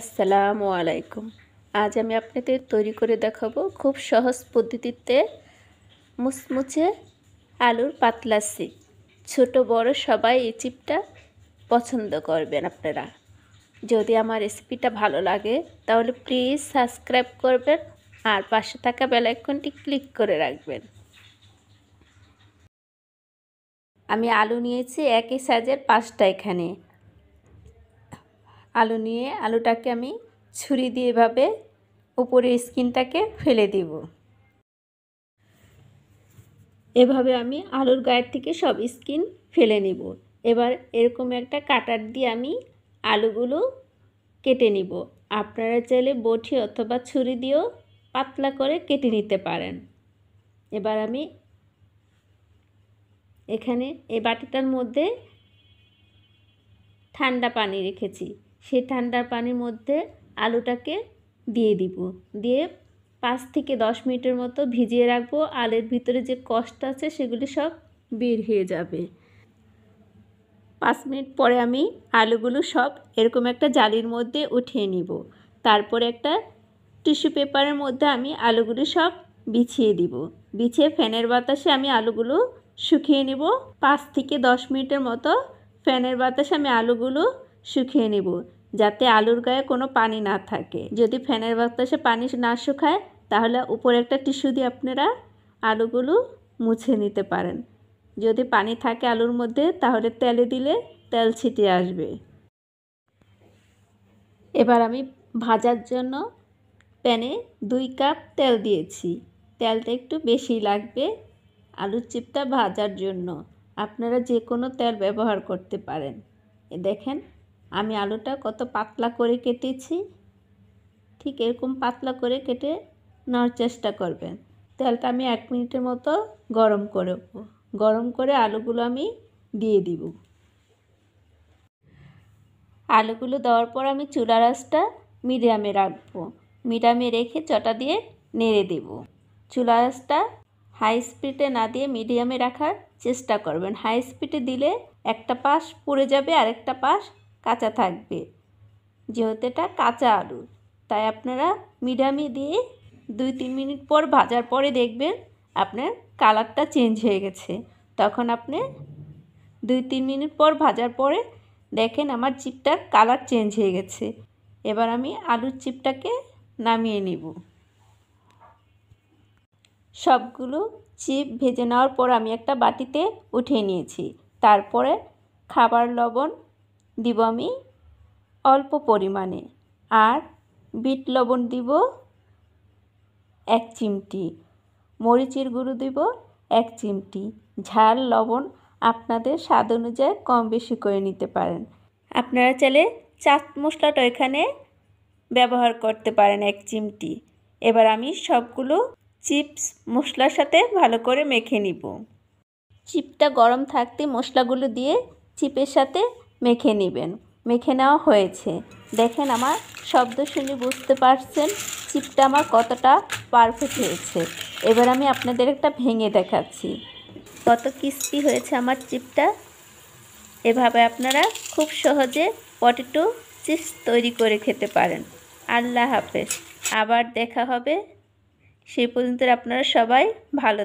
আসসালামু আলাইকুম আজ আমি আপনাদের তৈরি করে দেখাবো খুব সহজ পদ্ধতিতে মুচমুচে আলুর পাতলা চিপ ছোট বড় সবাই এই চিপটা পছন্দ করবেন আপনারা যদি আমার রেসিপিটা ভালো লাগে তাহলে প্লিজ সাবস্ক্রাইব করবেন আর পাশে থাকা বেলাইকনটি ক্লিক করে রাখবেন আমি আলু নিয়েছি একই সাইজের পাঁচটা এখানে আলু নিয়ে আলুটাকে আমি ছুরি দিয়ে এভাবে উপরের স্কিনটাকে ফেলে দেব এভাবে আমি আলুর গায়ের থেকে সব স্কিন ফেলে নেব এবার এরকম একটা কাটার দিয়ে আমি আলুগুলো কেটে নিব আপনারা চাইলে বটি অথবা ছুরি দিয়েও পাতলা করে কেটে নিতে পারেন এবার আমি এখানে এই বাটিটার মধ্যে ঠান্ডা পানি রেখেছি সেই ঠান্ডার পানির মধ্যে আলুটাকে দিয়ে দিব দিয়ে পাঁচ থেকে দশ মিনিটের মতো ভিজিয়ে রাখবো আলের ভিতরে যে কষ্ট আছে সেগুলি সব বের হয়ে যাবে পাঁচ মিনিট পরে আমি আলুগুলো সব এরকম একটা জালির মধ্যে উঠিয়ে নিব তারপরে একটা টিস্যু পেপারের মধ্যে আমি আলুগুলো সব বিছিয়ে দিব বিছিয়ে ফ্যানের বাতাসে আমি আলুগুলো শুকিয়ে নেব পাঁচ থেকে দশ মিনিটের মতো ফ্যানের বাতাসে আমি আলুগুলো শুকিয়ে নিব যাতে আলুর গায়ে কোনো পানি না থাকে যদি ফ্যানের বাতাসে পানি না শুকায় তাহলে উপরে একটা টিস্যু দিয়ে আপনারা আলুগুলো মুছে নিতে পারেন যদি পানি থাকে আলুর মধ্যে তাহলে তেলে দিলে তেল ছিটে আসবে এবার আমি ভাজার জন্য প্যানে দুই কাপ তেল দিয়েছি তেলটা একটু বেশি লাগবে আলুর চিপটা ভাজার জন্য আপনারা যে কোনো তেল ব্যবহার করতে পারেন দেখেন আমি আলুটা কত পাতলা করে কেটেছি ঠিক এরকম পাতলা করে কেটে নেওয়ার চেষ্টা করবেন তেলটা আমি এক মিনিটের মতো গরম করে গরম করে আলুগুলো আমি দিয়ে দিব আলুগুলো দেওয়ার পর আমি চুলা রাসটা মিডিয়ামে রাখবো মিডিয়ামে রেখে চটা দিয়ে নেড়ে দেব চুলা রাসটা হাই স্পিডে না দিয়ে মিডিয়ামে রাখার চেষ্টা করবেন হাই স্পিডে দিলে একটা পাশ পুড়ে যাবে আরেকটা পাশ কাঁচা থাকবে যেহেতু এটা কাঁচা আলু তাই আপনারা মিডামি দিয়ে দুই তিন মিনিট পর ভাজার পরে দেখবেন আপনার কালারটা চেঞ্জ হয়ে গেছে তখন আপনি দুই তিন মিনিট পর ভাজার পরে দেখেন আমার চিপটার কালার চেঞ্জ হয়ে গেছে এবার আমি আলুর চিপটাকে নামিয়ে নিব সবগুলো চিপ ভেজে নেওয়ার পর আমি একটা বাটিতে উঠিয়ে নিয়েছি তারপরে খাবার লবণ দিব আমি অল্প পরিমাণে আর বিট লবণ দিব এক চিমটি মরিচের গুঁড়ো দিব এক চিমটি ঝাল লবণ আপনাদের স্বাদ অনুযায়ী কম বেশি করে নিতে পারেন আপনারা চাইলে চাট মশলাটা এখানে ব্যবহার করতে পারেন এক চিমটি এবার আমি সবগুলো চিপস মশলার সাথে ভালো করে মেখে নিব চিপটা গরম থাকতে মশলাগুলো দিয়ে চিপের সাথে মেখে নেবেন মেখে নেওয়া হয়েছে দেখেন আমার শব্দ শুনে বুঝতে পারছেন চিপটা আমার কতটা পারফেক্ট হয়েছে এবার আমি আপনাদের একটা ভেঙে দেখাচ্ছি কত কিস্তি হয়েছে আমার চিপটা এভাবে আপনারা খুব সহজে পটেটো চিপস তৈরি করে খেতে পারেন আল্লাহ হাফেজ আবার দেখা হবে সেই পর্যন্ত আপনারা সবাই ভালো